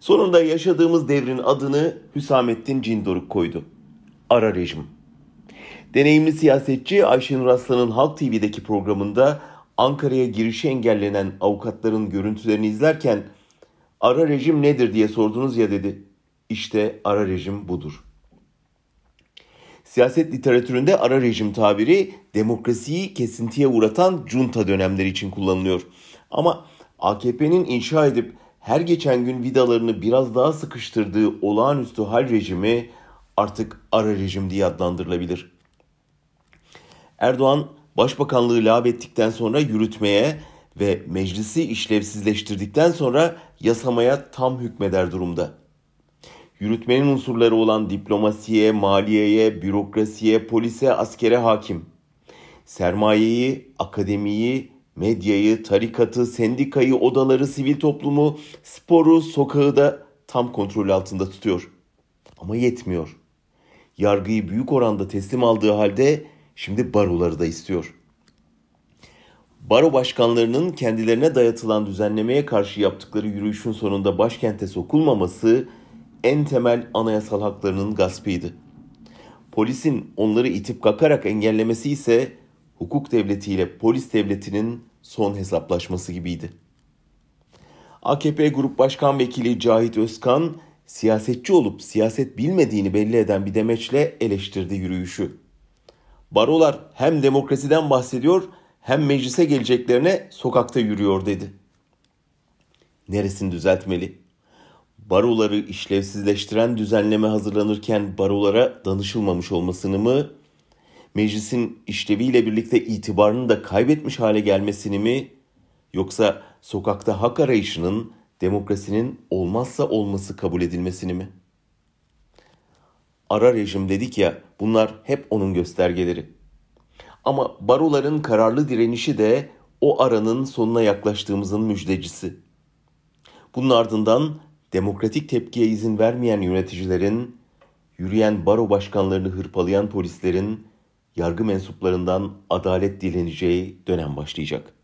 Sonunda yaşadığımız devrin adını Hüsamettin Cindoruk koydu. Ara rejim. Deneyimli siyasetçi Ayşenur Aslan'ın Halk TV'deki programında Ankara'ya girişi engellenen avukatların görüntülerini izlerken ara rejim nedir diye sordunuz ya dedi. İşte ara rejim budur. Siyaset literatüründe ara rejim tabiri demokrasiyi kesintiye uğratan junta dönemleri için kullanılıyor. Ama AKP'nin inşa edip her geçen gün vidalarını biraz daha sıkıştırdığı olağanüstü hal rejimi artık ara rejim diye adlandırılabilir. Erdoğan başbakanlığı lağvettikten sonra yürütmeye ve meclisi işlevsizleştirdikten sonra yasamaya tam hükmeder durumda. Yürütmenin unsurları olan diplomasiye, maliyeye, bürokrasiye, polise, askere hakim. Sermayeyi, akademiyi, medyayı, tarikatı, sendikayı, odaları, sivil toplumu, sporu, sokağı da tam kontrol altında tutuyor. Ama yetmiyor. Yargıyı büyük oranda teslim aldığı halde şimdi baroları da istiyor. Baro başkanlarının kendilerine dayatılan düzenlemeye karşı yaptıkları yürüyüşün sonunda başkente sokulmaması en temel anayasal haklarının gaspıydı. Polisin onları itip kakarak engellemesi ise hukuk devletiyle polis devletinin son hesaplaşması gibiydi. AKP Grup Başkan Vekili Cahit Özkan, siyasetçi olup siyaset bilmediğini belli eden bir demeçle eleştirdi yürüyüşü. Barolar hem demokrasiden bahsediyor hem meclise geleceklerine sokakta yürüyor dedi. Neresini düzeltmeli? Baroları işlevsizleştiren düzenleme hazırlanırken barolara danışılmamış olmasını mı meclisin işleviyle birlikte itibarını da kaybetmiş hale gelmesini mi yoksa sokakta hak arayışının demokrasinin olmazsa olması kabul edilmesini mi? Ara rejim dedik ya bunlar hep onun göstergeleri. Ama baroların kararlı direnişi de o aranın sonuna yaklaştığımızın müjdecisi. Bunun ardından demokratik tepkiye izin vermeyen yöneticilerin, yürüyen baro başkanlarını hırpalayan polislerin yargı mensuplarından adalet dileneceği dönem başlayacak.